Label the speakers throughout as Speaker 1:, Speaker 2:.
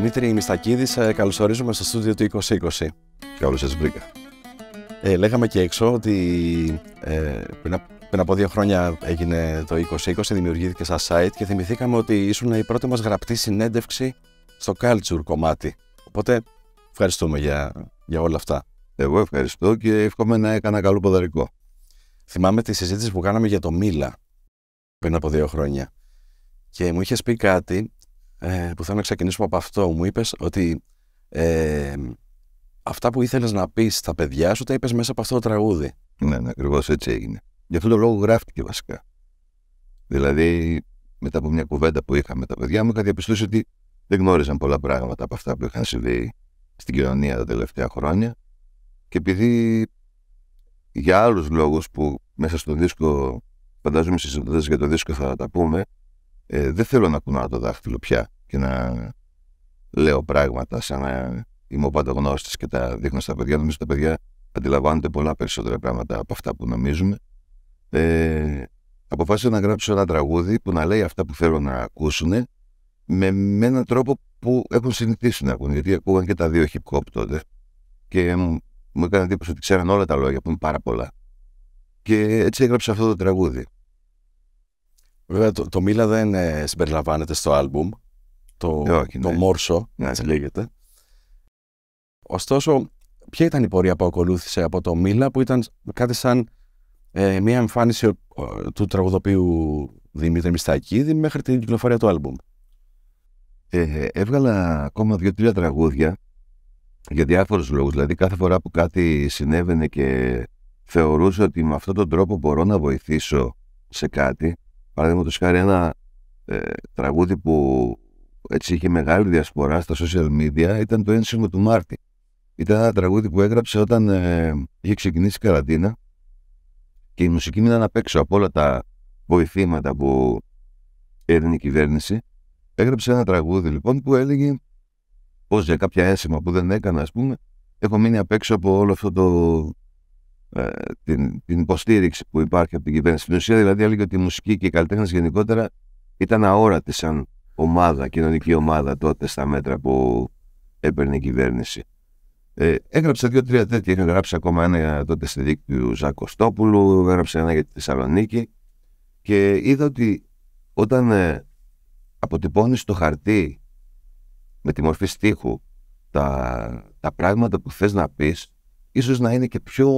Speaker 1: Δημήτρη Μιστακίδης, ε, καλωσορίζουμε στο στούντιο του 2020. Καλώ σας βρήκα. Ε, λέγαμε και έξω ότι ε, πριν, από δύο χρόνια έγινε το 2020, δημιουργήθηκε σαν site και θυμηθήκαμε ότι ήσουν η πρώτη μας γραπτή συνέντευξη στο culture κομμάτι. Οπότε ευχαριστούμε για, για όλα αυτά. Εγώ ευχαριστώ και εύχομαι να έκανα καλό ποδαρικό. Θυμάμαι τη συζήτηση που κάναμε για το Μίλα πριν από δύο χρόνια. Και μου είχες πει κάτι ε, που θέλω να ξεκινήσουμε από αυτό. Μου είπες ότι ε, αυτά που ήθελες να πεις στα παιδιά σου τα είπες μέσα από αυτό το τραγούδι. Ναι, ναι ακριβώς έτσι έγινε. Γι' αυτό τον λόγο γράφτηκε βασικά.
Speaker 2: Δηλαδή, μετά από μια κουβέντα που είχα με τα παιδιά μου, είχα διαπιστώσει ότι δεν γνώριζαν πολλά πράγματα από αυτά που είχαν συμβεί στην κοινωνία τα τελευταία χρόνια. Και επειδή για άλλους λόγους που μέσα στο δίσκο, φαντάζομαι στις συζητήσεις για το δίσκο θα τα πούμε, ε, δεν θέλω να κουνάω το δάχτυλο πια και να λέω πράγματα σαν να είμαι ο παντογνώστης και τα δείχνω στα παιδιά. Νομίζω τα παιδιά αντιλαμβάνονται πολλά περισσότερα πράγματα από αυτά που νομίζουμε. Ε, αποφάσισα να γράψω ένα τραγούδι που να λέει αυτά που θέλω να ακούσουν με, με έναν τρόπο που έχουν συνηθίσει να ακούνε, γιατί ακούγαν και τα δύο hip hop τότε. Και μου, μου
Speaker 1: έκανε εντύπωση ότι ξέραν όλα τα λόγια, που είναι πάρα πολλά. Και έτσι έγραψα αυτό το τραγούδι. Βέβαια το, Μίλα δεν ε, συμπεριλαμβάνεται στο άλμπουμ, το, ε, το ναι. Μόρσο, ναι, έτσι ναι. λέγεται. Ωστόσο, ποια ήταν η πορεία που ακολούθησε από το Μίλα που ήταν κάτι σαν ε, μια εμφάνιση ε, του τραγουδοποιού Δημήτρη Μιστακίδη μέχρι την κυκλοφορία του άλμπουμ. έβγαλα ακόμα δύο-τρία τραγούδια για διάφορους λόγους. Δηλαδή κάθε φορά που
Speaker 2: κάτι συνέβαινε και θεωρούσα ότι με αυτόν τον τρόπο μπορώ να βοηθήσω σε κάτι, Παραδείγματος χάρη ένα ε, τραγούδι που έτσι είχε μεγάλη διασπορά στα social media ήταν το ένσημο του Μάρτη. Ήταν ένα τραγούδι που έγραψε όταν ε, είχε ξεκινήσει η καραντίνα και η μουσική μείναν απ' έξω από όλα τα βοηθήματα που έδινε η κυβέρνηση. Έγραψε ένα τραγούδι λοιπόν που έλεγε πως για κάποια ένσημα που δεν έκανα, ας πούμε, έχω μείνει απ' έξω από όλο αυτό το ε, την, την υποστήριξη που υπάρχει από την κυβέρνηση. Στην ουσία δηλαδή έλεγε ότι η μουσική και οι καλλιτέχνες γενικότερα ήταν αόρατη σαν ομάδα, κοινωνική ομάδα τότε στα μέτρα που έπαιρνε η κυβέρνηση. Ε, έγραψα δύο-τρία τέτοια. Είχα γράψει ακόμα ένα τότε στη δίκη του Ζακοστόπουλου, έγραψα ένα για τη Θεσσαλονίκη και είδα ότι όταν ε, αποτυπώνεις το χαρτί με τη μορφή στίχου τα, τα πράγματα που θες να πεις ίσως να είναι και πιο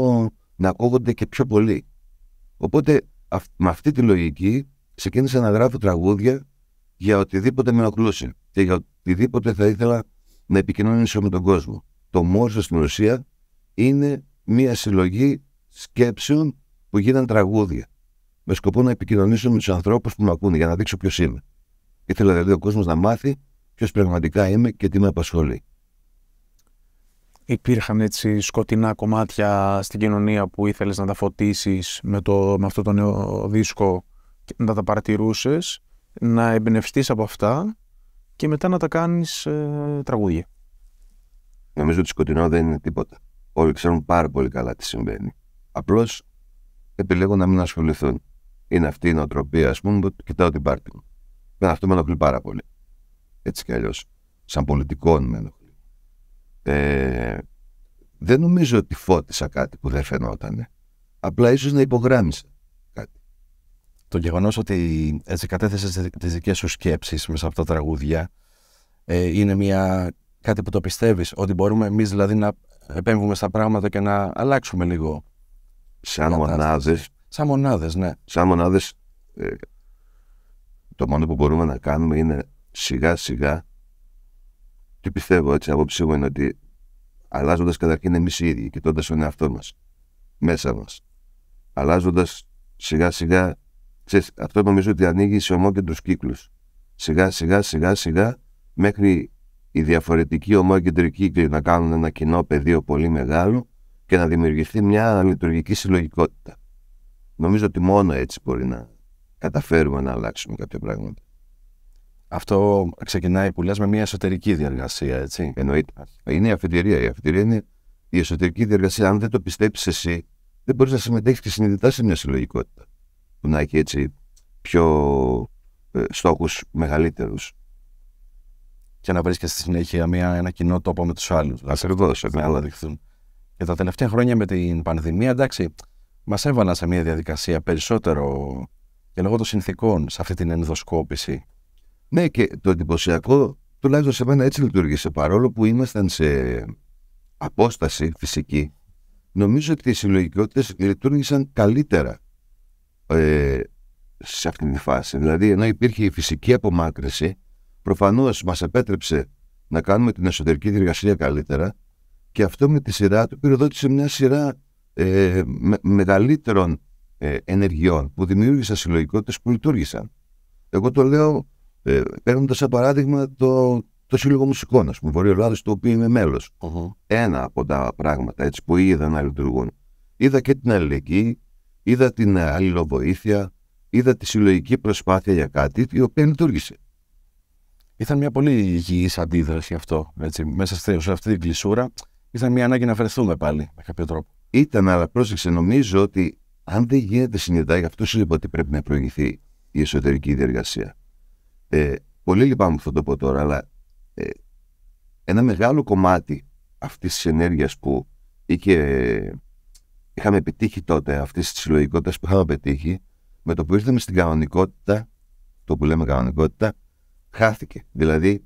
Speaker 2: να ακούγονται και πιο πολύ. Οπότε με αυτή τη λογική ξεκίνησα να γράφω τραγούδια για οτιδήποτε με ενοχλούσε και για οτιδήποτε θα ήθελα να επικοινωνήσω με τον κόσμο. Το Μόρσο στην ουσία είναι μια συλλογή σκέψεων που γίναν τραγούδια με σκοπό να επικοινωνήσω με τους ανθρώπους που με ακούνε για να δείξω ποιος είμαι. Ήθελα δηλαδή ο κόσμος να μάθει ποιος πραγματικά είμαι και τι με απασχολεί
Speaker 3: υπήρχαν έτσι σκοτεινά κομμάτια στην κοινωνία που ήθελες να τα φωτίσεις με, το, με αυτό το νέο δίσκο να τα παρατηρούσες, να εμπνευστείς από αυτά και μετά να τα κάνεις ε, τραγούδια.
Speaker 2: Νομίζω ότι σκοτεινό δεν είναι τίποτα. Όλοι ξέρουν πάρα πολύ καλά τι συμβαίνει. Απλώς επιλέγω να μην ασχοληθούν. Είναι αυτή η νοοτροπία, ας πούμε, που κοιτάω την πάρτι μου. Αυτό με ενοχλεί πάρα πολύ. Έτσι κι αλλιώς. Σαν πολιτικό με ενοχλεί. Ε, δεν νομίζω ότι
Speaker 1: φώτισα κάτι που δεν φαινόταν. Απλά ίσως να υπογράμμισα κάτι. Το γεγονός ότι έτσι κατέθεσε τις δικές σου σκέψεις μέσα από τα τραγούδια ε, είναι μια, κάτι που το πιστεύεις. Ότι μπορούμε εμείς δηλαδή να επέμβουμε στα πράγματα και να αλλάξουμε λίγο. Σαν μονάδες. Σαν μονάδες, ναι. Σαν
Speaker 2: ε, το μόνο που μπορούμε να κάνουμε είναι σιγά σιγά τι πιστεύω έτσι, απόψη μου είναι ότι αλλάζοντας καταρχήν εμείς οι ίδιοι, κοιτώντας τον εαυτό μας μέσα μας, αλλάζοντας σιγά σιγά, ξέρεις, αυτό νομίζω ότι ανοίγει σε ομόκεντρους κύκλους. Σιγά σιγά σιγά σιγά μέχρι οι διαφορετικοί ομόκεντροι κύκλοι να κάνουν ένα κοινό πεδίο πολύ μεγάλο και να δημιουργηθεί μια λειτουργική συλλογικότητα. Νομίζω ότι μόνο έτσι μπορεί να καταφέρουμε να αλλάξουμε κάποια πράγματα. Αυτό ξεκινάει που λες με μια εσωτερική διαργασία, έτσι. Εννοείται. Είναι η αφιτηρία. Η αφιτηρία είναι η εσωτερική διαργασία. Αν δεν το πιστέψεις εσύ, δεν μπορείς να συμμετέχεις και συνειδητά σε μια συλλογικότητα που να έχει έτσι
Speaker 1: πιο ε, στόχους μεγαλύτερους. Και να βρει στη συνέχεια μια, ένα κοινό τόπο με τους άλλους. δεχθούν. Και τα τελευταία χρόνια με την πανδημία, εντάξει, μας έβαλαν σε μια διαδικασία περισσότερο και λόγω των συνθήκων σε αυτή την ενδοσκόπηση ναι, και το εντυπωσιακό, τουλάχιστον
Speaker 2: σε μένα έτσι λειτουργήσε. Παρόλο που ήμασταν σε απόσταση φυσική, νομίζω ότι οι συλλογικότητες λειτουργήσαν καλύτερα ε, σε αυτή τη φάση. Δηλαδή, ενώ υπήρχε η φυσική απομάκρυση, προφανώς μας επέτρεψε να κάνουμε την εσωτερική διεργασία καλύτερα και αυτό με τη σειρά του πυροδότησε μια σειρά ε, μεγαλύτερων ε, ενεργειών που δημιούργησαν συλλογικότητες που λειτουργήσαν. Εγώ το λέω ε, Παίρνοντας σαν παράδειγμα το, το Σύλλογο Μουσικών, ας πούμε, Βορειοελλάδο, το οποίο είμαι Ένα από τα πράγματα έτσι, που είδα να λειτουργούν. Είδα και την αλληλεγγύη, είδα την αλληλοβοήθεια, είδα
Speaker 1: τη συλλογική προσπάθεια για κάτι η οποία λειτουργήσε. Ήταν μια πολύ υγιής αντίδραση αυτό. Έτσι, μέσα σε αυτή την κλεισούρα ήταν μια ανάγκη να βρεθούμε πάλι με κάποιο τρόπο. Ήταν, αλλά πρόσεξε, νομίζω ότι αν δεν γίνεται συνειδητά, γι' αυτό σου είπα ότι πρέπει να
Speaker 2: προηγηθεί η εσωτερική διεργασία ε, πολύ λυπάμαι που θα το πω τώρα, αλλά ε, ένα μεγάλο κομμάτι αυτής της ενέργειας που είχε, είχαμε επιτύχει τότε, αυτής της συλλογικότητας που είχαμε πετύχει, με το που ήρθαμε στην κανονικότητα, το που λέμε κανονικότητα, χάθηκε. Δηλαδή,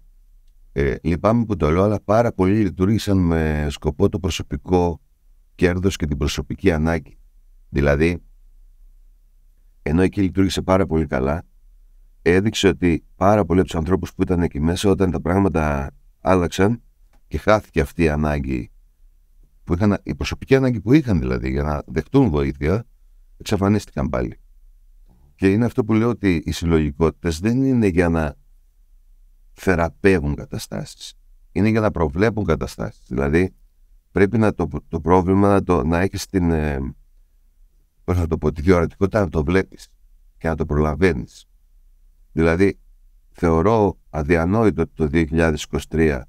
Speaker 2: ε, λυπάμαι που το λέω, αλλά πάρα πολλοί λειτουργήσαν με σκοπό το προσωπικό κέρδος και την προσωπική ανάγκη. Δηλαδή, ενώ εκεί λειτουργήσε πάρα πολύ καλά, έδειξε ότι πάρα πολλοί από τους ανθρώπους που ήταν εκεί μέσα, όταν τα πράγματα άλλαξαν και χάθηκε αυτή η ανάγκη, που είχαν, η προσωπική ανάγκη που είχαν δηλαδή για να δεχτούν βοήθεια, εξαφανίστηκαν πάλι. Και είναι αυτό που λέω ότι οι συλλογικότητες δεν είναι για να θεραπεύουν καταστάσεις. Είναι για να προβλέπουν καταστάσεις. Δηλαδή, πρέπει να το, το πρόβλημα να, έχεις την. Ε, το τη διορατικότητα να το βλέπεις και να το προλαβαίνεις. Δηλαδή, θεωρώ αδιανόητο ότι το 2023,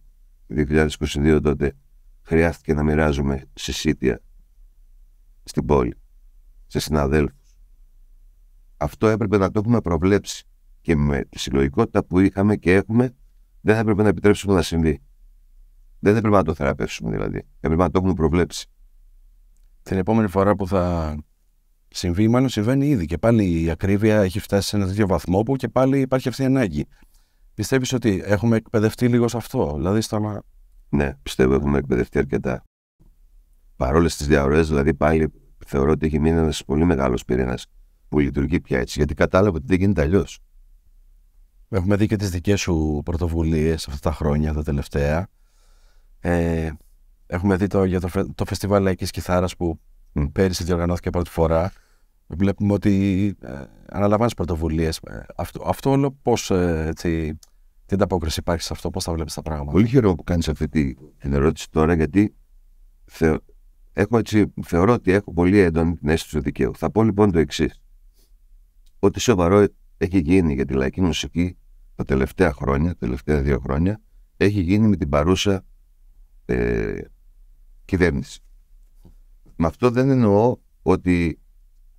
Speaker 2: 2022 τότε, χρειάστηκε να μοιράζουμε συσίτια στην πόλη, σε συναδέλφους. Αυτό έπρεπε να το έχουμε προβλέψει και με τη συλλογικότητα που είχαμε και έχουμε δεν θα έπρεπε να
Speaker 1: επιτρέψουμε να συμβεί. Δεν θα έπρεπε να το θεραπεύσουμε δηλαδή. Έπρεπε να το έχουμε προβλέψει. Την επόμενη φορά που θα συμβεί, μάλλον συμβαίνει ήδη. Και πάλι η ακρίβεια έχει φτάσει σε ένα τέτοιο βαθμό που και πάλι υπάρχει αυτή η ανάγκη. Πιστεύεις ότι έχουμε εκπαιδευτεί λίγο σε αυτό, δηλαδή να.
Speaker 2: Ναι, πιστεύω ότι έχουμε εκπαιδευτεί αρκετά. Παρόλες τις διαρροές, δηλαδή πάλι θεωρώ ότι έχει μείνει ένας πολύ μεγάλος πυρήνας που λειτουργεί πια έτσι, γιατί
Speaker 1: κατάλαβα ότι δεν γίνεται αλλιώς. Έχουμε δει και τις δικές σου πρωτοβουλίες αυτά τα χρόνια, τα τελευταία. Ε, έχουμε δει το, για το, το φεστιβάλ Λαϊκής Κιθάρας που πέρυσι διοργανώθηκε πρώτη φορά, βλέπουμε ότι ε, αναλαμβάνεις πρωτοβουλίες. Ε, αυτό, αυτό όλο πώς. Ε, τι ανταπόκριση υπάρχει σε αυτό, πώς θα βλέπεις τα πράγματα.
Speaker 2: Πολύ χαίρομαι που κάνεις αυτή την ερώτηση τώρα, γιατί θεω, έχω έτσι, θεωρώ ότι έχω πολύ έντονη την αίσθηση του δικαίου. Θα πω λοιπόν το εξής. Ότι σοβαρό έχει γίνει για τη λαϊκή μουσική τα τελευταία χρόνια, τα τελευταία δύο χρόνια, έχει γίνει με την παρούσα ε, κυβέρνηση. Με αυτό δεν εννοώ ότι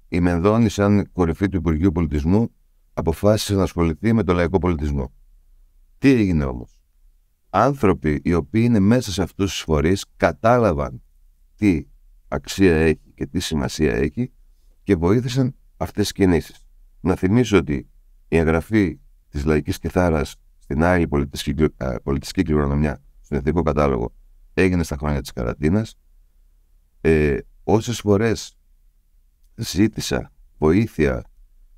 Speaker 2: η Μενδώνη, σαν κορυφή του Υπουργείου Πολιτισμού, αποφάσισε να ασχοληθεί με τον λαϊκό πολιτισμό. Τι έγινε όμως. Άνθρωποι οι οποίοι είναι μέσα σε αυτούς τους φορείς κατάλαβαν τι αξία έχει και τι σημασία έχει και βοήθησαν αυτές τις κινήσεις. Να θυμίσω ότι η εγγραφή της λαϊκής Κεθάρα στην άλλη ε, πολιτιστική, κληρονομιά, στον εθνικό κατάλογο, έγινε στα χρόνια της Καρατίνας ε, όσες φορές ζήτησα βοήθεια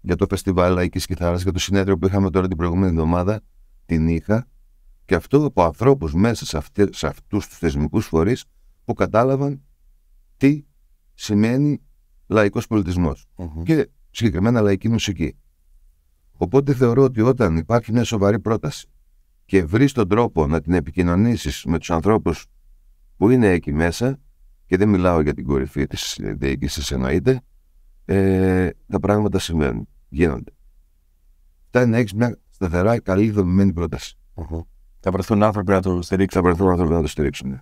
Speaker 2: για το φεστιβάλ Λαϊκής Κιθάρας για το συνέδριο που είχαμε τώρα την προηγούμενη εβδομάδα την είχα και αυτό από ανθρώπους μέσα σε, αυτού σε αυτούς τους θεσμικούς φορείς που κατάλαβαν τι σημαίνει λαϊκός και συγκεκριμένα λαϊκή μουσική. Οπότε θεωρώ ότι όταν υπάρχει μια σοβαρή πρόταση και βρεις τον τρόπο να την επικοινωνήσεις με τους ανθρώπους που είναι εκεί μέσα και δεν μιλάω για την κορυφή της διοίκησης εννοείται, ε, τα πράγματα συμβαίνουν, γίνονται.
Speaker 1: Φτάνει να έχεις μια σταθερά καλή δομημένη Θα βρεθούν άνθρωποι να το στηρίξουν. Θα βρεθούν άνθρωποι να το στηρίξουν. Ναι.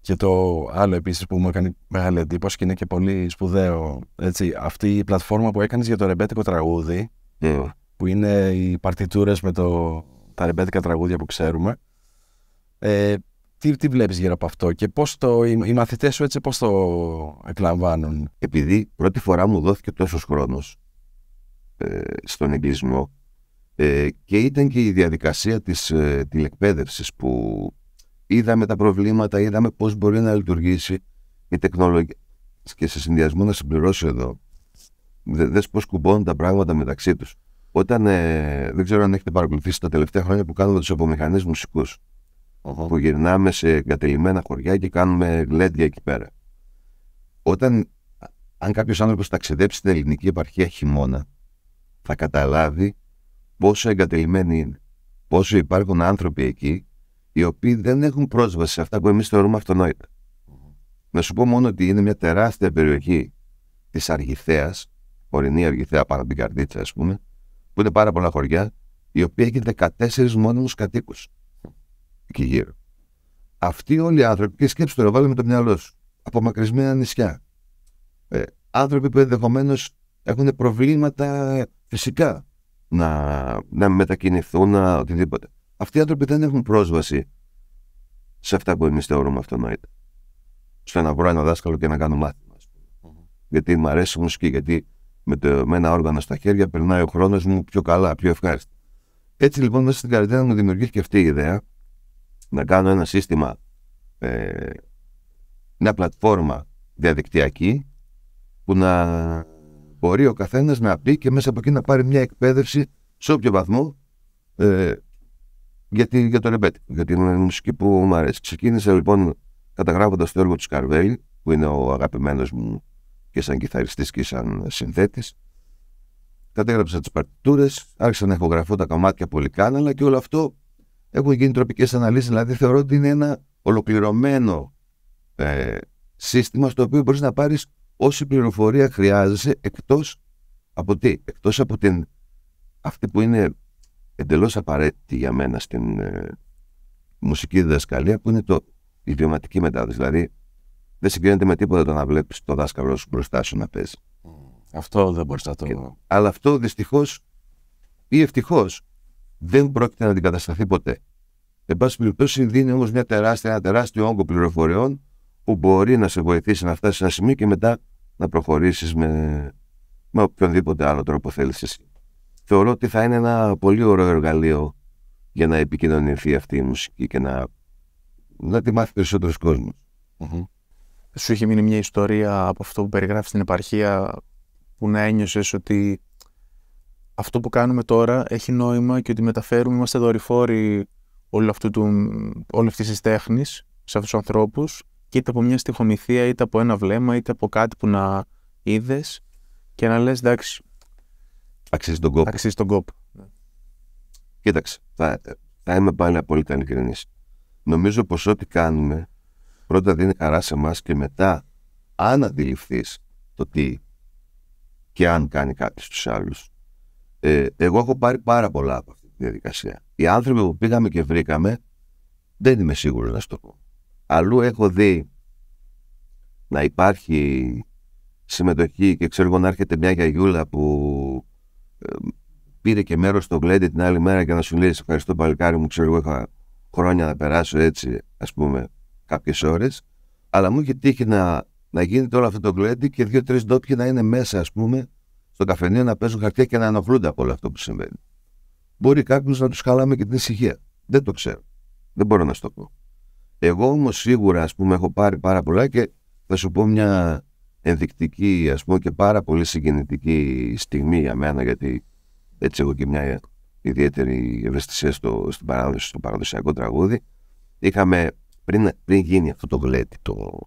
Speaker 1: Και το άλλο επίσης που μου έκανε μεγάλη εντύπωση και είναι και πολύ σπουδαίο, έτσι, αυτή η πλατφόρμα που έκανες για το ρεμπέτικο τραγούδι, ναι. που είναι οι παρτιτούρες με το, τα ρεμπέτικα τραγούδια που ξέρουμε. Ε, τι, τι βλέπεις γύρω από αυτό και πώς το, οι, οι μαθητές σου έτσι πώς το εκλαμβάνουν. Επειδή πρώτη φορά μου δόθηκε τόσος χρόνος ε,
Speaker 2: στον εγκλισμό ε, και ήταν και η διαδικασία της ε, τηλεκπαίδευσης που είδαμε τα προβλήματα, είδαμε πώς μπορεί να λειτουργήσει η τεχνολογία και σε συνδυασμό να συμπληρώσω εδώ δες πώς κουμπώνουν τα πράγματα μεταξύ τους. Όταν, ε, δεν ξέρω αν έχετε παρακολουθήσει τα τελευταία χρόνια που κάνουμε τους απομηχανές μουσικούς, που γυρνάμε σε εγκατελειμμένα χωριά και κάνουμε γλέντια εκεί πέρα. Όταν, αν κάποιος άνθρωπος ταξιδέψει στην ελληνική επαρχία χειμώνα, θα καταλάβει πόσο εγκατελειμμένοι είναι. Πόσο υπάρχουν άνθρωποι εκεί οι οποίοι δεν έχουν πρόσβαση σε αυτά που εμείς θεωρούμε Να σου πω μόνο ότι είναι μια τεράστια περιοχή της Αργυθέας, ορεινή Αργυθέα πάνω από την Καρδίτσα, ας πούμε, που είναι πάρα πολλά χωριά, η οποία έχει 14 μόνιμους κατοίκους εκεί γύρω. Αυτοί όλοι οι άνθρωποι, και σκέψτε το, βάλε με το μυαλό σου, απομακρυσμένα νησιά. Ε, άνθρωποι που ενδεχομένως έχουν προβλήματα φυσικά να, να μετακινηθούν, οτιδήποτε. Αυτοί οι άνθρωποι δεν έχουν πρόσβαση σε αυτά που εμείς θεωρούμε αυτονόητα. Στο να βρω ένα δάσκαλο και να κάνω μάθημα. Mm-hmm. Γιατί μου αρέσει η μουσική, γιατί με, το, με ένα όργανο στα χέρια περνάει ο χρόνος μου πιο καλά, πιο ευχάριστα. Έτσι λοιπόν, μέσα στην καρδιά μου δημιουργήθηκε αυτή η ιδέα να κάνω ένα σύστημα, ε, μια πλατφόρμα διαδικτυακή που να μπορεί ο καθένας να πει και μέσα από εκεί να πάρει μια εκπαίδευση σε όποιο βαθμό ε, για, για το ρεμπέτ, για την μουσική που μου αρέσει. Ξεκίνησα λοιπόν καταγράφοντας το έργο του Σκαρβέιλ, που είναι ο αγαπημένος μου και σαν κιθαριστής και σαν συνθέτης. Κατέγραψα τις παρτιτούρες, άρχισα να ηχογραφώ τα κομμάτια πολύ και όλο αυτό έχουν γίνει τροπικές αναλύσεις, δηλαδή θεωρώ ότι είναι ένα ολοκληρωμένο ε, σύστημα στο οποίο μπορείς να πάρεις όση πληροφορία χρειάζεσαι εκτός από τι, εκτός από την αυτή που είναι εντελώς απαραίτητη για μένα στην ε, μουσική διδασκαλία, που είναι το, η βιωματική μετάδοση. Δηλαδή, δεν συγκρίνεται με τίποτα το να βλέπεις το δάσκαλο σου μπροστά σου να παίζει. Αυτό δεν μπορείς να το. Και, αλλά αυτό δυστυχώς ή ευτυχώς δεν πρόκειται να αντικατασταθεί ποτέ. Εν πάση περιπτώσει, δίνει όμως μια τεράστια, ένα τεράστιο όγκο πληροφοριών που μπορεί να σε βοηθήσει να φτάσεις σε ένα σημείο και μετά να προχωρήσεις με, με οποιονδήποτε άλλο τρόπο θέλεις εσύ. Θεωρώ ότι θα είναι ένα πολύ ωραίο εργαλείο για να επικοινωνηθεί αυτή η μουσική και να,
Speaker 3: να τη μάθει περισσότερος Σου είχε μείνει μια ιστορία από αυτό που περιγράφεις στην επαρχία που να ένιωσες ότι αυτό που κάνουμε τώρα έχει νόημα και ότι μεταφέρουμε, είμαστε δορυφόροι όλη αυτής της τέχνης σε αυτούς τους ανθρώπους είτε από μια στοιχομηθεία, είτε από ένα βλέμμα, είτε από κάτι που να είδες και να λες εντάξει. Αξίζει τον κόπο.
Speaker 2: Αξίζει τον κόπο. Ναι. Κοίταξε, θα, θα είμαι πάλι απόλυτα ειλικρινής. Νομίζω πως ό,τι κάνουμε πρώτα δίνει χαρά σε εμάς και μετά, αν αντιληφθείς το τι και αν κάνει κάτι στου άλλους, ε, εγώ έχω πάρει πάρα πολλά από αυτή τη διαδικασία. Οι άνθρωποι που πήγαμε και βρήκαμε, δεν είμαι σίγουρος να σου το πω. Αλλού έχω δει να υπάρχει συμμετοχή και ξέρω εγώ να έρχεται μια γιαγιούλα που ε, πήρε και μέρος στο γκλέντι την άλλη μέρα και να σου λέει Σε ευχαριστώ παλικάρι μου, ξέρω εγώ είχα χρόνια να περάσω έτσι, ας πούμε, κάποιες ώρες. Αλλά μου είχε τύχει να, να γίνεται όλο αυτό το γκλέντι και δύο-τρει ντόπιοι να είναι μέσα, ας πούμε, στο καφενείο να παίζουν χαρτιά και να ενοχλούνται από όλο αυτό που συμβαίνει. Μπορεί κάποιος να τους χαλάμε και την ησυχία. Δεν το ξέρω. Δεν μπορώ να σου το πω. Εγώ όμως σίγουρα, ας πούμε, έχω πάρει πάρα πολλά και θα σου πω μια ενδεικτική ας πούμε, και πάρα πολύ συγκινητική στιγμή για μένα, γιατί έτσι έχω και μια ιδιαίτερη ευαισθησία στο, στην παράδοση, στο παραδοσιακό τραγούδι. Είχαμε πριν, πριν γίνει αυτό το γλέτι, το,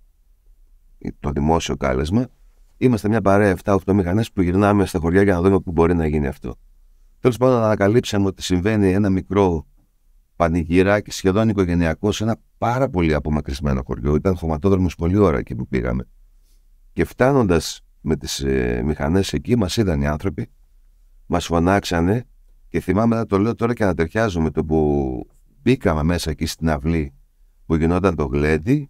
Speaker 2: το δημόσιο κάλεσμα, Είμαστε μια παρέα 7-8 μηχανές που γυρνάμε στα χωριά για να δούμε πού μπορεί να γίνει αυτό. Τέλος πάντων, ανακαλύψαμε ότι συμβαίνει ένα μικρό πανηγυράκι σχεδόν οικογενειακό σε ένα πάρα πολύ απομακρυσμένο χωριό. Ήταν χωματόδρομο πολλή ώρα εκεί που πήγαμε. Και φτάνοντας με τις ε, μηχανές εκεί, μας είδαν οι άνθρωποι, μας φωνάξανε και θυμάμαι να το λέω τώρα και να ταιριάζω με το που μπήκαμε μέσα εκεί στην αυλή που γινόταν το γλέντι.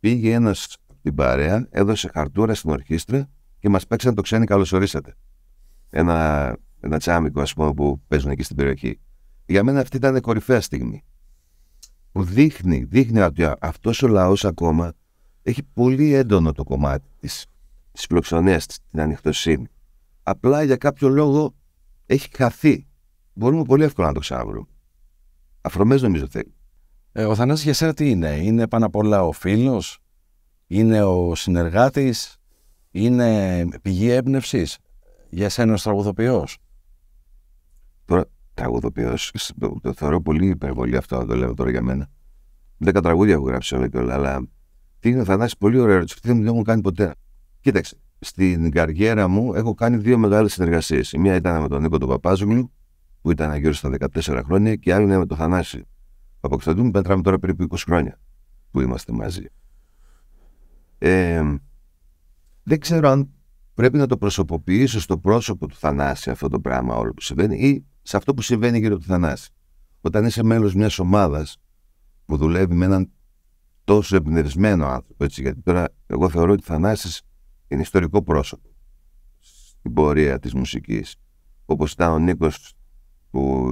Speaker 2: Πήγε ένας την παρέα, έδωσε χαρτούρα στην ορχήστρα και μας παίξαν το «Ξένοι, καλωσορίσατε. Ένα, ένα τσάμικο, ας πούμε, που παίζουν εκεί στην περιοχή. Για μένα αυτή ήταν κορυφαία στιγμή. Που δείχνει, δείχνει ότι αυτός ο λαός ακόμα έχει πολύ έντονο το κομμάτι της της της την ανοιχτοσύνη. Απλά για κάποιο λόγο έχει
Speaker 1: χαθεί. Μπορούμε πολύ εύκολα να το ξαναβρούμε. Αφρομές νομίζω θέλει. Ε, ο Θανάσης για σένα τι είναι, είναι πάνω απ' όλα ο φίλος, είναι ο συνεργάτης, είναι πηγή έμπνευσης για σένα ως τραγουδοποιός. Τώρα, τραγουδοποιός, το, το θεωρώ πολύ υπερβολή αυτό να το λέω τώρα για μένα.
Speaker 2: Δέκα τραγούδια έχω γράψει όλα και όλα, αλλά τι είναι ο Θανάσης, πολύ ωραίο ερώτηση, δεν έχω κάνει ποτέ. Κοίταξε, στην καριέρα μου έχω κάνει δύο μεγάλες συνεργασίες. Η μία ήταν με τον Νίκο τον Παπάζογλου, που ήταν γύρω στα 14 χρόνια, και η άλλη είναι με τον Θανάση Από μου πέτραμε τώρα περίπου 20 χρόνια που είμαστε μαζί. Ε, δεν ξέρω αν πρέπει να το προσωποποιήσω στο πρόσωπο του Θανάση αυτό το πράγμα όλο που συμβαίνει ή σε αυτό που συμβαίνει γύρω του Θανάση. Όταν είσαι μέλος μιας ομάδας που δουλεύει με έναν τόσο εμπνευσμένο άνθρωπο, έτσι, γιατί τώρα εγώ θεωρώ ότι ο Θανάσης είναι ιστορικό πρόσωπο στην πορεία της μουσικής. Όπως ήταν ο Νίκος που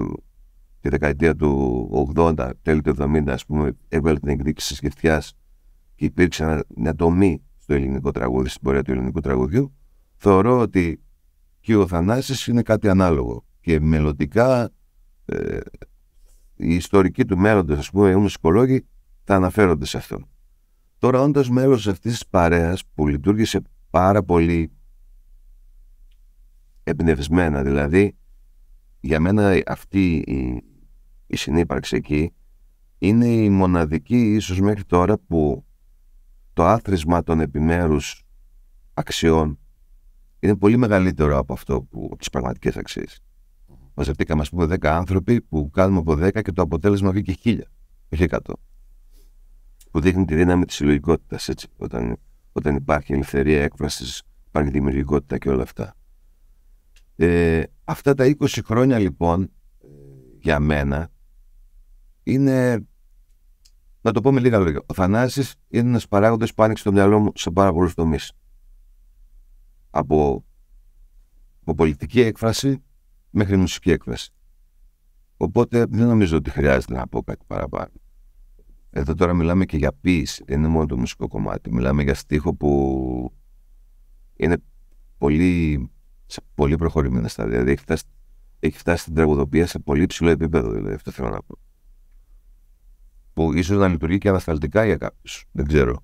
Speaker 2: τη δεκαετία του 80, τέλη του 70, ας πούμε, έβγαλε την εκδίκηση της και υπήρξε μια τομή στο ελληνικό τραγούδι, στην πορεία του ελληνικού τραγουδιού, θεωρώ ότι και ο Θανάσης είναι κάτι ανάλογο. Και μελλοντικά ε, οι ιστορικοί του μέλλοντος, ας πούμε, οι μουσικολόγοι, θα αναφέρονται σε αυτό. Τώρα, όντα μέλο αυτής της παρέας που λειτουργήσε πάρα πολύ εμπνευσμένα, δηλαδή, για μένα αυτή η, η συνύπαρξη εκεί είναι η μοναδική ίσως μέχρι τώρα που το άθροισμα των επιμέρους αξιών είναι πολύ μεγαλύτερο από αυτό που, από τις πραγματικές αξίες. Μαζευτήκαμε, ας πούμε, 10 άνθρωποι που κάνουμε από 10 και το αποτέλεσμα βγήκε 1000, όχι 100. Που δείχνει τη δύναμη της συλλογικότητας έτσι, όταν, όταν υπάρχει ελευθερία έκφρασης, υπάρχει δημιουργικότητα και όλα αυτά. Ε, αυτά τα 20 χρόνια λοιπόν ε, για μένα είναι να το πω με λίγα λόγια. Ο Θανάσης είναι ένας παράγοντας που άνοιξε το μυαλό μου σε πάρα πολλούς τομείς. Από, πολιτική έκφραση μέχρι μουσική έκφραση. Οπότε δεν νομίζω ότι χρειάζεται να πω κάτι παραπάνω. Εδώ τώρα μιλάμε και για ποιήση, δεν είναι μόνο το μουσικό κομμάτι. Μιλάμε για στίχο που είναι πολύ, σε πολύ προχωρημένα στάδια. Δηλαδή έχει φτάσει, στην τραγουδοποίηση σε πολύ ψηλό επίπεδο, δηλαδή αυτό θέλω να πω που ίσως
Speaker 1: να λειτουργεί και ανασταλτικά για κάποιους. Δεν ξέρω.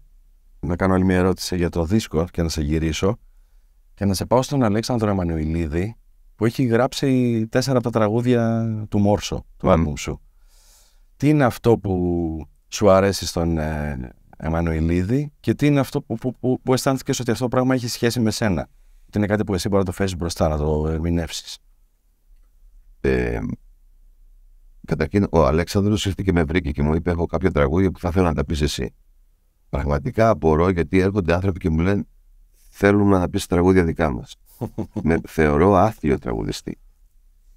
Speaker 1: Να κάνω άλλη μια ερώτηση για το δίσκο και να σε γυρίσω. Και να σε πάω στον Αλέξανδρο Εμμανουιλίδη, που έχει γράψει τέσσερα από τα τραγούδια του Μόρσο, του άλμπουμ σου. Τι είναι αυτό που σου αρέσει στον ε, Εμμανουηλίδη και τι είναι αυτό που, που, που, που αισθάνθηκες ότι αυτό το πράγμα έχει σχέση με σένα. Τι είναι κάτι που εσύ μπορεί να το φέρεις μπροστά, να το ερμηνεύσεις. Ε, Καταρχήν, ο Αλέξανδρος ήρθε και με βρήκε και μου είπε: Έχω κάποια τραγούδια
Speaker 2: που θα θέλω να τα πεις εσύ. Πραγματικά μπορώ γιατί έρχονται άνθρωποι και μου λένε: Θέλουμε να πεις τραγούδια δικά μας. με θεωρώ άθλιο τραγουδιστή.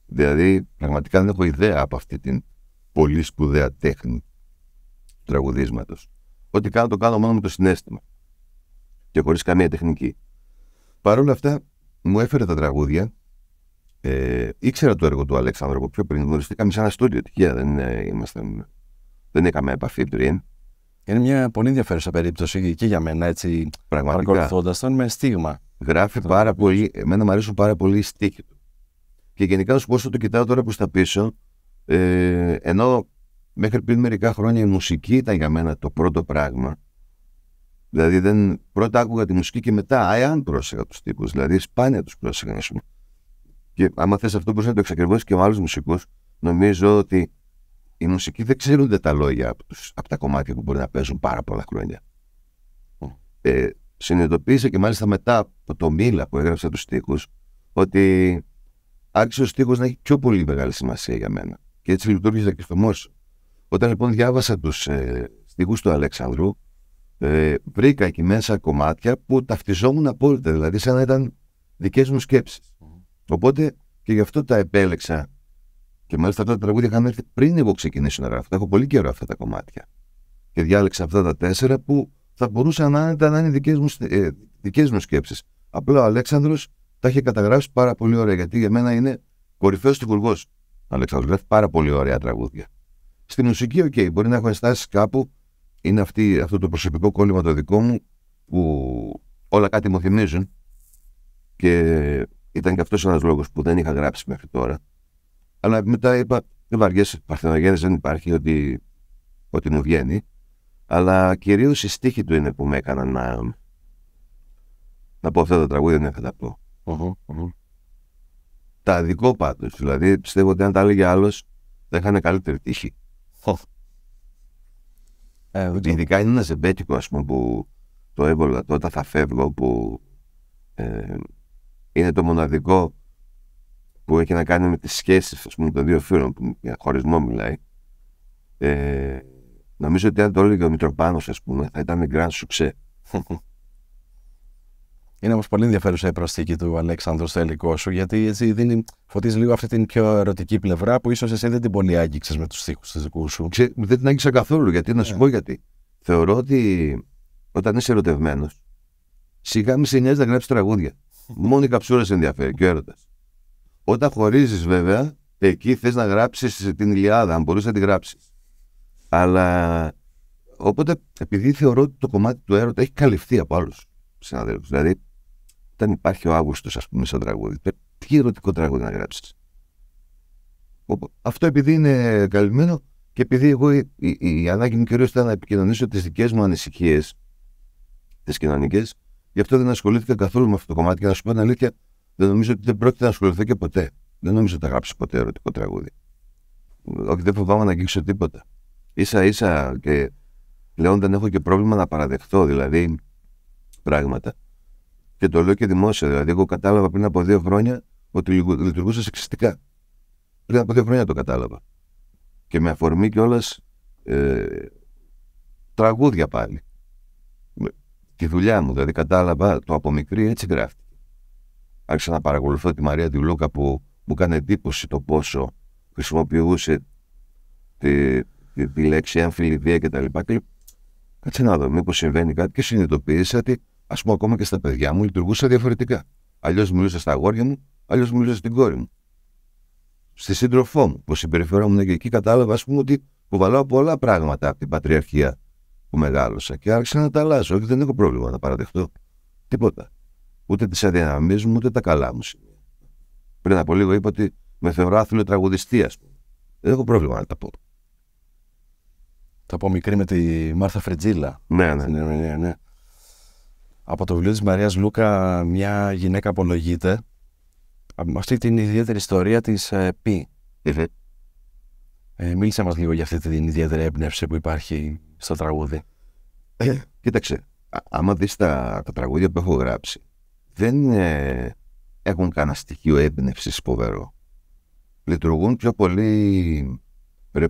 Speaker 2: Δηλαδή, πραγματικά δεν έχω ιδέα από αυτή την πολύ σπουδαία τέχνη του τραγουδίσματος. Ό,τι κάνω, το κάνω μόνο με το συνέστημα. Και χωρίς καμία τεχνική. Παρ' όλα αυτά, μου έφερε τα τραγούδια ε, ήξερα το έργο
Speaker 1: του Αλέξανδρου από πιο πριν. Γνωριστήκαμε σε ένα στούντιο τυχαία. Δεν, είμαστε, δεν επαφή πριν. Είναι μια πολύ ενδιαφέρουσα περίπτωση και για μένα, έτσι. Πραγματικά. τον με στίγμα. Γράφει Αυτό. πάρα πολύ. Εμένα μου αρέσουν πάρα πολύ οι στίχοι του. Και γενικά να πόσο
Speaker 2: το κοιτάω τώρα που στα πίσω, ε, ενώ μέχρι πριν μερικά χρόνια η μουσική ήταν για μένα το πρώτο πράγμα. Δηλαδή δεν, πρώτα άκουγα τη μουσική και μετά, αν πρόσεχα τους τύπους. Δηλαδή σπάνια τους πρόσεχα, α και άμα θες αυτό, μπορείς να το εξακριβώσεις και με άλλους μουσικούς. Νομίζω ότι οι μουσικοί δεν ξέρουν τα λόγια από, τα κομμάτια που μπορεί να παίζουν πάρα πολλά χρόνια. Mm. Ε, και μάλιστα μετά από το Μίλα που έγραψα τους στίχους, ότι άρχισε ο στίχος να έχει πιο πολύ μεγάλη σημασία για μένα. Και έτσι λειτουργήσε και στο Μόσο. Όταν λοιπόν διάβασα ε, τους ε, στίχους του Αλεξανδρού, ε, βρήκα εκεί μέσα κομμάτια που ταυτιζόμουν απόλυτα, δηλαδή σαν να ήταν δικές μου σκέψεις. Οπότε και γι' αυτό τα επέλεξα. Και μάλιστα αυτά τα τραγούδια είχαν έρθει πριν εγώ ξεκινήσω να γράφω. έχω πολύ καιρό αυτά τα κομμάτια. Και διάλεξα αυτά τα τέσσερα που θα μπορούσαν να, να είναι δικές μου, ε, δικές μου σκέψεις. Απλά ο Αλέξανδρος τα είχε καταγράψει πάρα πολύ ωραία. Γιατί για μένα είναι κορυφαίος τυπουργός. Ο Αλέξανδρος γράφει πάρα πολύ ωραία τραγούδια. Στη μουσική, οκ, okay, μπορεί να έχω ενστάσεις κάπου. Είναι αυτή, αυτό το προσωπικό κόλλημα το δικό μου που όλα κάτι μου θυμίζουν. Και ήταν και αυτός ένας λόγος που δεν είχα γράψει μέχρι τώρα. Αλλά μετά είπα, δεν βαριέσαι, δεν υπάρχει, ότι, ότι μου βγαίνει. Αλλά κυρίως η στίχη του είναι που με έκαναν να. Να πω αυτά τα τραγούδια, ναι, δεν θα τα πω. Τα δικό πάντως. Δηλαδή πιστεύω ότι αν τα έλεγε άλλος, θα είχαν καλύτερη τύχη. Ε, ειδικά είναι ένας ζεμπέτικο, ας πούμε, που το έβολα τότε θα φεύγω, που ε, είναι το μοναδικό που έχει να κάνει με τις σχέσεις ας πούμε, των δύο φίλων που για χωρισμό μιλάει ε, νομίζω ότι
Speaker 1: αν το έλεγε ο Μητροπάνος ας πούμε θα ήταν σου ξε. είναι όμως πολύ ενδιαφέρουσα η προσθήκη του Αλέξανδρου στο υλικό σου, γιατί έτσι δίνει, φωτίζει λίγο αυτή την πιο ερωτική πλευρά που ίσως εσύ δεν την πολύ άγγιξες με τους στίχους του δικού σου. Ξέ, δεν την άγγιξα καθόλου, γιατί να σου
Speaker 2: ε. πω γιατί. Θεωρώ ότι όταν είσαι ερωτευμένος, σιγά μη να γράψεις τραγούδια. Μόνο η καψούρα σε ενδιαφέρει και ο έρωτας. Όταν χωρίζεις, βέβαια, εκεί θες να γράψεις την Ιλιάδα, αν μπορείς να τη γράψεις. Αλλά. Οπότε, επειδή θεωρώ ότι το κομμάτι του έρωτα έχει καλυφθεί από άλλους συναδέλφους. Δηλαδή, όταν υπάρχει ο Αύγουστος, ας πούμε, σαν τραγούδι, τι ερωτικό τραγούδι να γράψεις. Αυτό επειδή είναι καλυμμένο και επειδή εγώ η, η ανάγκη μου κυρίως ήταν να επικοινωνήσω τις δικές μου ανησυχίες, τις κοινωνικές, Γι' αυτό δεν ασχολήθηκα καθόλου με αυτό το κομμάτι και να σου πω την αλήθεια, δεν νομίζω ότι δεν πρόκειται να ασχοληθώ και ποτέ. Δεν νομίζω ότι θα γράψει ποτέ ερωτικό τραγούδι. Όχι, δεν φοβάμαι να αγγίξω τίποτα. σα ίσα και πλέον δεν έχω και πρόβλημα να παραδεχτώ δηλαδή πράγματα. Και το λέω και δημόσια. Δηλαδή, εγώ κατάλαβα πριν από δύο χρόνια ότι λειτουργούσα σεξιστικά. Πριν από δύο χρόνια το κατάλαβα. Και με αφορμή κιόλας ε, τραγούδια πάλι τη δουλειά μου. Δηλαδή, κατάλαβα το από μικρή έτσι γράφτηκε. Άρχισα να παρακολουθώ τη Μαρία Τιλούκα που μου έκανε εντύπωση το πόσο χρησιμοποιούσε τη, τη, τη λέξη εμφυλιδία κτλ. Κάτσε να δω, μήπως συμβαίνει κάτι και συνειδητοποίησα ότι ας πούμε ακόμα και στα παιδιά μου λειτουργούσα διαφορετικά. Αλλιώς μιλούσα στα αγόρια μου, αλλιώς μιλούσα στην κόρη μου. Στη σύντροφό μου, που συμπεριφερόμουν και εκεί, κατάλαβα, ας πούμε, ότι κουβαλάω πολλά πράγματα από την πατριαρχία που μεγάλωσα και άρχισα να τα αλλάζω Όχι, δεν έχω πρόβλημα να παραδεχτώ. Τίποτα. Ούτε τις αδυναμίες μου, ούτε τα καλά μου Πριν από λίγο είπα ότι με θεωρώ άθλιο
Speaker 1: τραγουδιστή, ας πούμε. Δεν έχω πρόβλημα να τα πω. Θα πω μικρή με τη Μάρθα Φρετζίλα. Ναι, ναι. ναι, ναι, ναι. ναι. Από το βιβλίο της Μαρίας Λούκα, μια γυναίκα απολογείται. αυτή την ιδιαίτερη ιστορία της ε, Π. Ε, ναι. ε μίλησε μας λίγο για αυτή την ιδιαίτερη έμπνευση που υπάρχει στο τραγούδι. Ε, κοίταξε, άμα δεις τα, τα τραγούδια που έχω γράψει,
Speaker 2: δεν ε, έχουν κανένα στοιχείο έμπνευσης φοβερό. Λειτουργούν πιο πολύ με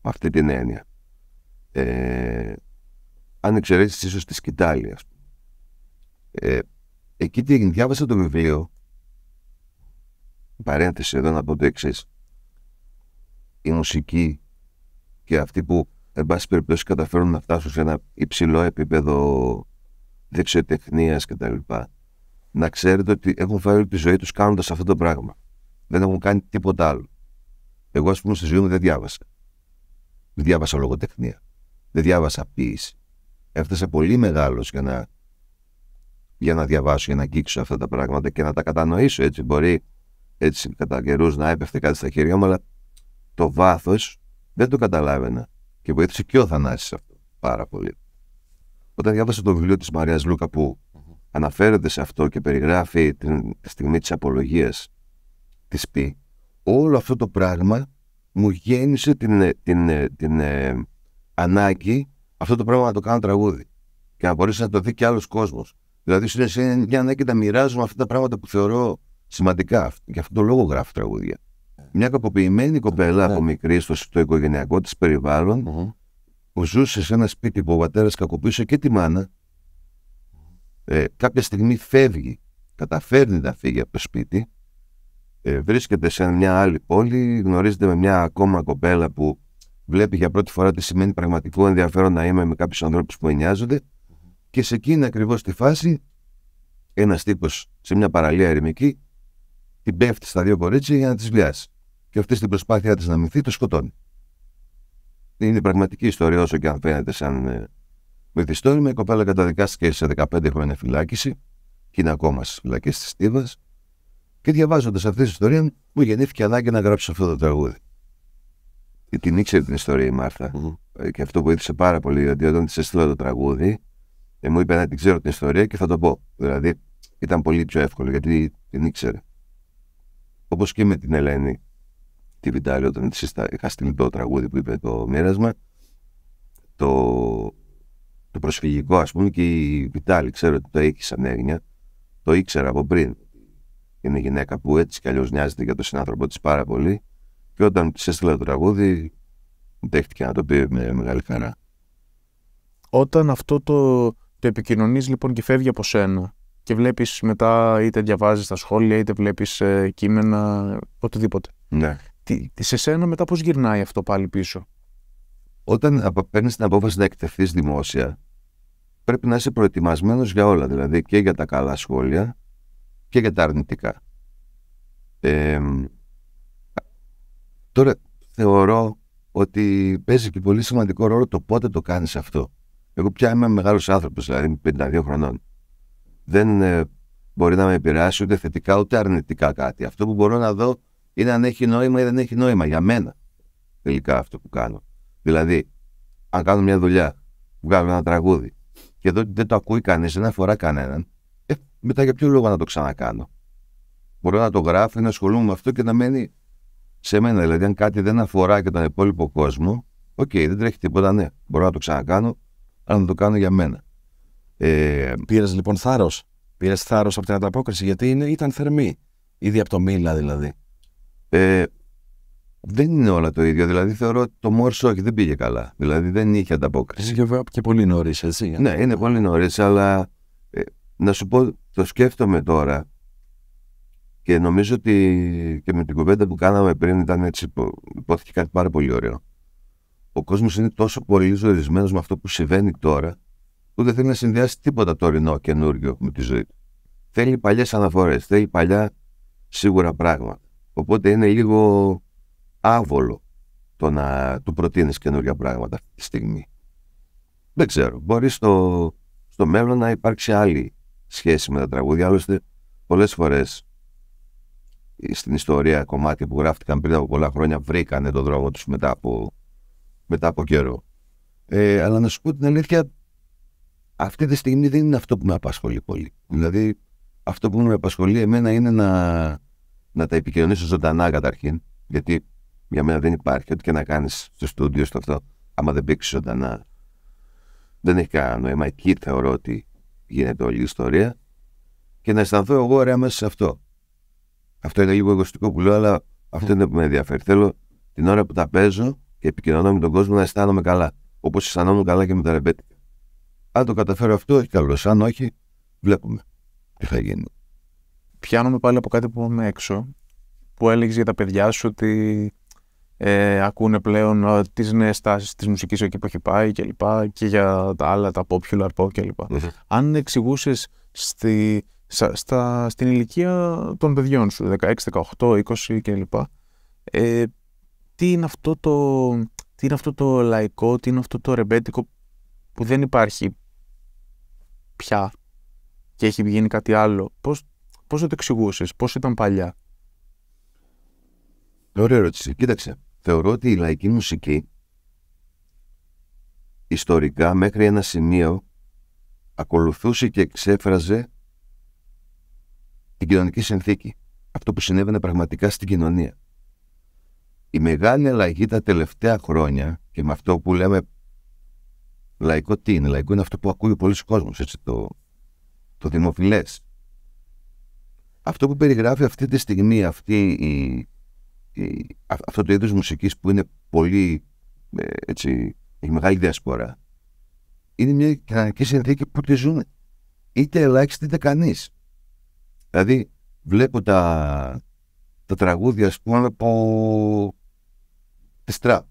Speaker 2: αυτή την έννοια. Ε, αν εξαιρέσεις ίσως τη σκητάλη, ας πούμε. Ε, εκεί διάβασα το βιβλίο, παρένθεση εδώ να πω το εξής. Η μουσική και αυτή που εν πάση περιπτώσει καταφέρουν να φτάσουν σε ένα υψηλό επίπεδο δεξιοτεχνίας κτλ. Να ξέρετε ότι έχουν φέρει όλη τη ζωή τους κάνοντας αυτό το πράγμα. Δεν έχουν κάνει τίποτα άλλο. Εγώ ας πούμε στη ζωή μου δεν διάβασα. Δεν διάβασα λογοτεχνία. Δεν διάβασα ποιήση. Έφτασα πολύ μεγάλος για να, για να διαβάσω, για να αγγίξω αυτά τα πράγματα και να τα κατανοήσω έτσι. Μπορεί έτσι κατά καιρούς να έπεφτε κάτι στα χέρια μου, αλλά το βάθος δεν το καταλάβαινα και βοήθησε και ο Θανάσης αυτό πάρα πολύ. Όταν διάβασα το βιβλίο της Μαρίας Λούκα που αναφέρεται σε αυτό και περιγράφει την στιγμή της απολογίας της πει όλο αυτό το πράγμα μου γέννησε την, ε, την, ε, την ε, ανάγκη αυτό το πράγμα να το κάνω τραγούδι και να μπορέσει να το δει και άλλος κόσμος. Δηλαδή είναι μια ανάγκη να μοιράζουμε αυτά τα πράγματα που θεωρώ σημαντικά. Γι' αυτόν τον λόγο γράφω τραγούδια μια κακοποιημένη κοπέλα ναι. από μικρή στο, στο οικογενειακό της περιβάλλον που ζούσε σε ένα σπίτι που ο πατέρας κακοποιούσε και τη μάνα. Ε, κάποια στιγμή φεύγει, καταφέρνει να φύγει από το σπίτι, ε, βρίσκεται σε μια άλλη πόλη, γνωρίζεται με μια ακόμα κοπέλα που βλέπει για πρώτη φορά τι σημαίνει πραγματικό ενδιαφέρον να είμαι με κάποιους ανθρώπους που εννοιάζονται. Και σε εκείνη ακριβώς τη φάση, ένας τύπος σε μια παραλία ερημική την πέφτει στα δύο κορίτσια για να τις βιάσει. Και αυτή στην προσπάθειά της να μυθεί το σκοτώνει. Είναι πραγματική ιστορία όσο και αν φαίνεται σαν ε, μυθιστόρημα. Η κοπέλα καταδικάστηκε σε 15 χρόνια φυλάκιση και είναι ακόμα στις φυλακές της Τίβα. Και διαβάζοντας αυτή την ιστορία, μου γεννήθηκε ανάγκη να γράψω αυτό το τραγούδι. Και την ήξερε την ιστορία η μαρθα mm ε, Και αυτό βοήθησε πάρα πολύ, γιατί όταν της έστειλα το τραγούδι, ε, μου είπε να την ξέρω την ιστορία και θα το πω. Δηλαδή ήταν πολύ πιο εύκολο, γιατί την ήξερε. Όπως και με την Ελένη τη Βιντάλη, όταν είχα στείλει το τραγούδι που είπε το μοίρασμα, το, το προσφυγικό, ας πούμε, και η Βιτάλη, ξέρω ότι το έχει σαν έγνοια, το ήξερα από πριν. Είναι γυναίκα που έτσι κι αλλιώς νοιάζεται για τον συνάνθρωπό της πάρα πολύ. Και όταν της έστειλα το τραγούδι, δέχτηκε να το πει με μεγάλη
Speaker 3: χαρά. Όταν αυτό το, το επικοινωνείς λοιπόν και φεύγει από σένα, και βλέπεις μετά είτε διαβάζεις τα σχόλια είτε βλέπεις ε, κείμενα, οτιδήποτε. Ναι. Τι, σε σένα μετά πώς γυρνάει αυτό πάλι πίσω. Όταν
Speaker 2: παίρνεις την απόφαση να εκτεθείς δημόσια, πρέπει να είσαι προετοιμασμένος για όλα, δηλαδή και για τα καλά σχόλια και για τα αρνητικά. τώρα θεωρώ ότι παίζει και πολύ σημαντικό ρόλο το πότε το κάνεις αυτό. Εγώ πια είμαι μεγάλος άνθρωπος, δηλαδή 52 χρονών δεν ε, μπορεί να με επηρεάσει ούτε θετικά ούτε αρνητικά κάτι. Αυτό που μπορώ να δω είναι αν έχει νόημα ή δεν έχει νόημα για μένα τελικά αυτό που κάνω. Δηλαδή, αν κάνω μια δουλειά, βγάλω ένα τραγούδι και εδώ δεν το ακούει κανείς, δεν αφορά κανέναν, ε, μετά για ποιο λόγο να το ξανακάνω. Μπορώ να το γράφω να ασχολούμαι με αυτό και να μένει σε μένα. Δηλαδή, αν κάτι δεν αφορά και τον υπόλοιπο κόσμο, οκ, okay, δεν τρέχει τίποτα,
Speaker 1: ναι, μπορώ να το ξανακάνω, αλλά να το κάνω για μένα. Ε, πήρες λοιπόν θάρρος. Πήρες θάρρος από την ανταπόκριση γιατί είναι, ήταν θερμή. Ήδη από το μήλα δηλαδή. Ε, δεν είναι όλα το ίδιο. Δηλαδή θεωρώ ότι το Μόρσο όχι, δεν πήγε καλά. Δηλαδή δεν είχε ανταπόκριση. Είναι και, πολύ νωρίς, έτσι. Ναι,
Speaker 2: είναι πολύ νωρίς, αλλά ε, να σου πω, το σκέφτομαι τώρα και νομίζω ότι και με την κουβέντα που κάναμε πριν ήταν έτσι, υπόθηκε κάτι πάρα πολύ ωραίο. Ο κόσμος είναι τόσο πολύ ζωρισμένος με αυτό που συμβαίνει τώρα ούτε θέλει να συνδυάσει τίποτα τωρινό καινούριο με τη ζωή του. Θέλει παλιές αναφορές, θέλει παλιά σίγουρα πράγματα. Οπότε είναι λίγο άβολο το να του προτείνεις καινούργια πράγματα αυτή τη στιγμή. Δεν ξέρω. Μπορεί στο, στο μέλλον να υπάρξει άλλη σχέση με τα τραγούδια. Άλλωστε, πολλές φορές στην ιστορία κομμάτια που γράφτηκαν πριν από πολλά χρόνια βρήκανε τον δρόμο τους μετά από, μετά από καιρό. Ε, αλλά να σου πω την αλήθεια, αυτή τη στιγμή δεν είναι αυτό που με απασχολεί πολύ. Δηλαδή, αυτό που με απασχολεί εμένα είναι να, να τα επικοινωνήσω ζωντανά καταρχήν. Γιατί για μένα δεν υπάρχει ό,τι και να κάνεις στο στούντιο, στο αυτό. Άμα δεν παίξεις ζωντανά, δεν έχει κανένα νόημα. Εκεί θεωρώ ότι γίνεται όλη η ιστορία. Και να αισθανθώ εγώ ωραία μέσα σε αυτό. Αυτό είναι λίγο εγωιστικό που λέω, αλλά αυτό είναι που με ενδιαφέρει. Θέλω την ώρα που τα παίζω και επικοινωνώ με τον κόσμο να αισθάνομαι καλά. Όπως αισθανόμουν καλά και με τα ρεμπέτικα. Αν το καταφέρω αυτό, έχει καλώ. Αν όχι, βλέπουμε τι θα γίνει.
Speaker 3: Πιάνομαι πάλι από κάτι που είμαι έξω, που έλεγες για τα παιδιά σου ότι ε, ακούνε πλέον ε, τις νέες τάσεις της μουσικής εκεί που έχει πάει και και για τα άλλα, τα popular pop κλπ. Mm-hmm. Αν εξηγούσες στη, στην ηλικία των παιδιών σου, 16, 18, 20 κλπ. Ε, τι είναι αυτό το, τι είναι αυτό το λαϊκό, τι είναι αυτό το ρεμπέτικο που δεν υπάρχει πια και έχει γίνει κάτι άλλο. Πώς, πώς το εξηγούσες, πώς ήταν παλιά. Ωραία ερώτηση. Κοίταξε,
Speaker 2: θεωρώ ότι η λαϊκή μουσική ιστορικά μέχρι ένα σημείο ακολουθούσε και εξέφραζε την κοινωνική συνθήκη. Αυτό που συνέβαινε πραγματικά στην κοινωνία. Η μεγάλη αλλαγή τα τελευταία χρόνια και με αυτό που λέμε Λαϊκό τι είναι, λαϊκό είναι αυτό που ακούει πολλοί κόσμος, έτσι, το, το δημοφιλές. Αυτό που περιγράφει αυτή τη στιγμή αυτή η, αυτό το είδος μουσικής που είναι πολύ, ε, έτσι, έχει μεγάλη διασπορά, είναι μια κοινωνική συνθήκη που τη ζουν Είτε ελάχιστοι είτε κανείς. Δηλαδή, βλέπω τα, τα τραγούδια, ας πούμε, από τη Στραπ.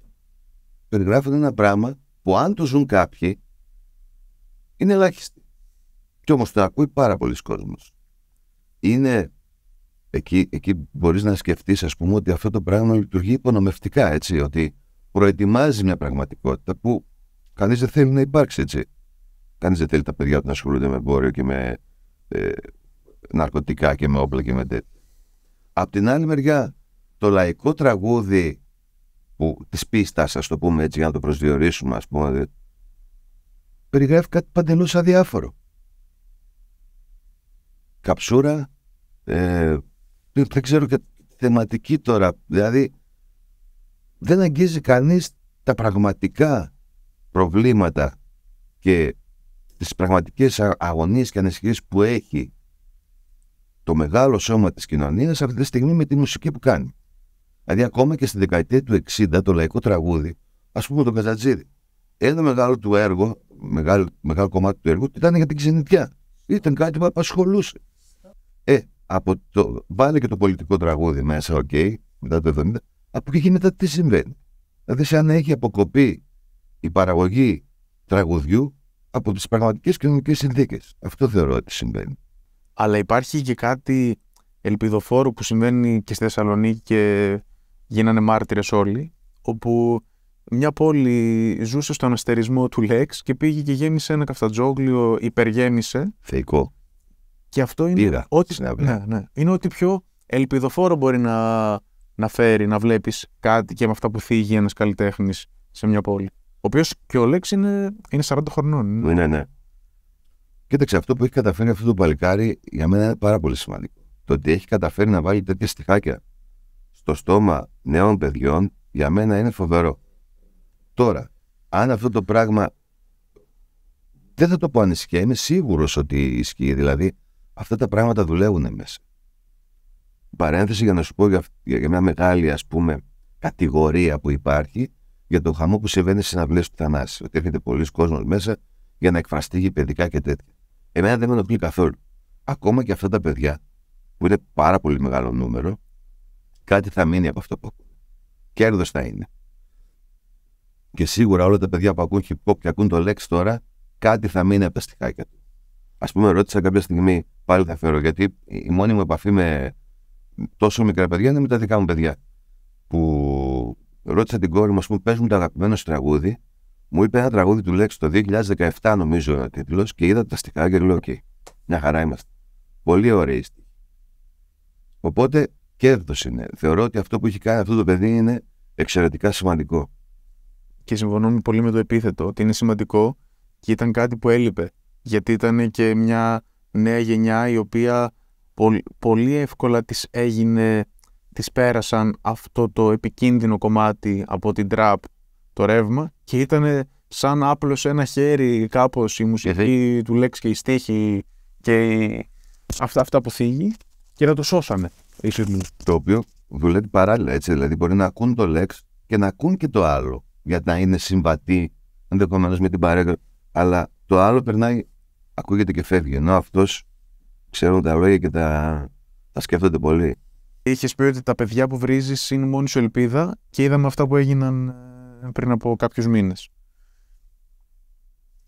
Speaker 2: Περιγράφουν ένα πράγμα που αν το ζουν κάποιοι, είναι ελάχιστοι. Κι όμως το ακούει πάρα πολλοί κόσμος. Είναι εκεί, εκεί μπορείς να σκεφτείς ας πούμε ότι αυτό το πράγμα λειτουργεί υπονομευτικά έτσι ότι προετοιμάζει μια πραγματικότητα που κανείς δεν θέλει να υπάρξει έτσι. Κανείς δεν θέλει τα παιδιά του να ασχολούνται με εμπόριο και με ε, ναρκωτικά και με όπλα και με τέτοια. Απ' την άλλη μεριά το λαϊκό τραγούδι που, της πίστας, ας το πούμε έτσι για να το προσδιορίσουμε, ας πούμε, περιγράφει κάτι παντελώς αδιάφορο. Καψούρα, ε, δεν ξέρω και θεματική τώρα, δηλαδή δεν αγγίζει κανείς τα πραγματικά προβλήματα και τις πραγματικές αγωνίες και ανησυχίες που έχει το μεγάλο σώμα της κοινωνίας αυτή τη στιγμή με τη μουσική που κάνει. Δηλαδή, ακόμα και στη δεκαετία του 60, το λαϊκό τραγούδι, ας πούμε τον Καζατζίδη, ένα μεγάλο του έργο, μεγάλο, μεγάλο κομμάτι του έργου, ήταν για την ξενιτιά. Ήταν κάτι που απασχολούσε. Ε, από το, βάλε και το πολιτικό τραγούδι μέσα, οκ, okay, μετά το 70, από εκεί γίνεται τι συμβαίνει. Δηλαδή, σαν έχει αποκοπεί η
Speaker 3: παραγωγή τραγουδιού από τις πραγματικές κοινωνικές συνθήκες. Αυτό θεωρώ ότι συμβαίνει. Αλλά υπάρχει και κάτι ελπιδοφόρο που συμβαίνει και στη Θεσσαλονίκη και γίνανε μάρτυρες όλοι, όπου μια πόλη ζούσε στον αστερισμό του Λέξ και πήγε και γέννησε ένα καφτατζόγλιο, υπεργέννησε. Θεϊκό. Και αυτό είναι Πήρα, ό,τι, ναι, ναι, είναι ό,τι πιο ελπιδοφόρο μπορεί να, να φέρει, να βλέπεις κάτι και με αυτά που θίγει ένας καλλιτέχνης σε μια πόλη. Ο οποίος και ο Λέξ είναι, είναι 40 χρονών. Ναι, ναι. ναι. Κοίταξε, αυτό που έχει καταφέρει αυτό το
Speaker 2: παλικάρι για μένα είναι πάρα πολύ σημαντικό. Το ότι έχει καταφέρει να βάλει τέτοια στιχάκια στο στόμα νεών παιδιών για μένα είναι φοβερό. Τώρα, αν αυτό το πράγμα δεν θα το πω ανησυχία, είμαι σίγουρος ότι ισχύει. Δηλαδή, αυτά τα πράγματα δουλεύουν μέσα. Παρένθεση για να σου πω για, μια μεγάλη ας πούμε κατηγορία που υπάρχει για το χαμό που συμβαίνει στις αυλέ του Θανάση. Ότι έρχεται πολλοί κόσμος μέσα για να εκφραστεί για παιδικά και τέτοια. Εμένα δεν με ενοχλεί καθόλου. Ακόμα και αυτά τα παιδιά, που είναι πάρα πολύ μεγάλο νούμερο, κάτι θα μείνει από αυτό που ακούνε. Κέρδος θα είναι. Και σίγουρα όλα τα παιδιά που ακούν hip hop και ακούν το λέξη τώρα, κάτι θα μείνει από τα στιχάκια του. Ας πούμε, ρώτησα κάποια στιγμή, πάλι θα φέρω, γιατί η μόνη μου επαφή με τόσο μικρά παιδιά είναι με τα δικά μου παιδιά. Που ρώτησα την κόρη μου, ας πούμε, παίζουν το αγαπημένο τραγούδι. Μου είπε ένα τραγούδι του λέξη το 2017, νομίζω ο τίτλος, και είδα τα στιχάκια και λέω: Οκ, μια χαρά είμαστε. Πολύ ωραία Οπότε κέρδος είναι. Θεωρώ ότι αυτό που
Speaker 3: έχει κάνει αυτό το παιδί είναι εξαιρετικά σημαντικό. Και συμφωνώ πολύ με το επίθετο ότι είναι σημαντικό και ήταν κάτι που έλειπε. Γιατί ήταν και μια νέα γενιά η οποία πολύ, εύκολα της έγινε, της πέρασαν αυτό το επικίνδυνο κομμάτι από την τραπ το ρεύμα και ήταν σαν άπλωσε ένα χέρι κάπως η μουσική του λέξη και η στίχη και αυτά, αυτά που θίγει και να το σώσανε
Speaker 2: το οποίο δουλεύει παράλληλα έτσι. Δηλαδή, μπορεί να ακούν το λέξ και να ακούν και το άλλο για να είναι συμβατή ενδεχομένως με την παρέα. Αλλά το άλλο περνάει, ακούγεται και φεύγει. Ενώ αυτός ξέρουν τα λόγια και τα, τα σκέφτονται πολύ.
Speaker 3: Είχες πει ότι τα παιδιά που βρίζεις είναι μόνη σου ελπίδα και είδαμε αυτά που έγιναν ε, πριν από κάποιους μήνες.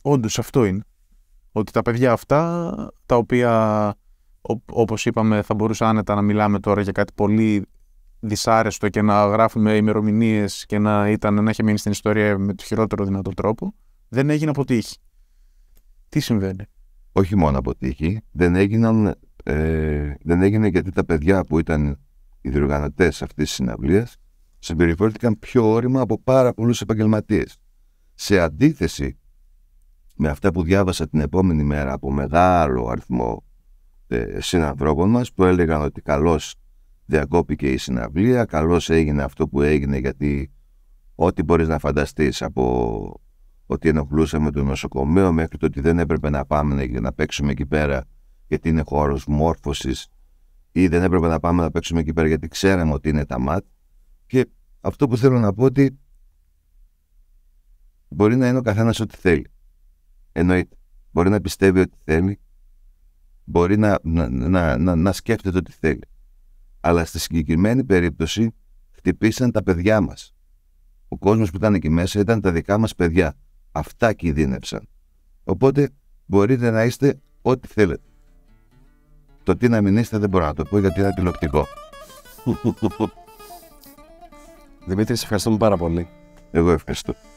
Speaker 3: Όντως αυτό είναι. Ότι τα παιδιά αυτά τα οποία όπως είπαμε θα μπορούσε άνετα να μιλάμε τώρα για κάτι πολύ δυσάρεστο και να γράφουμε ημερομηνίες και να, ήταν, να έχει μείνει στην ιστορία με το χειρότερο δυνατό τρόπο, δεν έγινε από Τι συμβαίνει.
Speaker 2: Όχι μόνο από δεν, ε, δεν έγινε γιατί τα παιδιά που ήταν οι διοργανωτές αυτής της συναυλίας συμπεριφέρθηκαν πιο όρημα από πάρα πολλούς επαγγελματίες. Σε αντίθεση με αυτά που διάβασα την επόμενη μέρα από μεγάλο αριθμό ε, συνανθρώπων μας που έλεγαν ότι καλώς διακόπηκε η συναυλία, καλώς έγινε αυτό που έγινε γιατί ό,τι μπορείς να φανταστείς από ότι ενοχλούσαμε το νοσοκομείο μέχρι το ότι δεν έπρεπε να πάμε για να παίξουμε εκεί πέρα γιατί είναι χώρος μόρφωσης ή δεν έπρεπε να πάμε να παίξουμε εκεί πέρα γιατί ξέραμε ότι είναι τα ΜΑΤ και αυτό που θέλω να πω ότι μπορεί να είναι ο καθένας ό,τι θέλει. Εννοείται. Μπορεί να πιστεύει ότι θέλει μπορεί να, να, να, να, σκέφτεται ό,τι θέλει. Αλλά στη συγκεκριμένη περίπτωση χτυπήσαν τα παιδιά μας. Ο κόσμος που ήταν εκεί μέσα ήταν τα δικά μας παιδιά. Αυτά κινδύνευσαν. Οπότε μπορείτε να είστε ό,τι θέλετε. Το τι να μην είστε δεν μπορώ να το πω γιατί είναι αντιλοπτικό.
Speaker 1: Δημήτρη, σε ευχαριστούμε πάρα πολύ. Εγώ ευχαριστώ.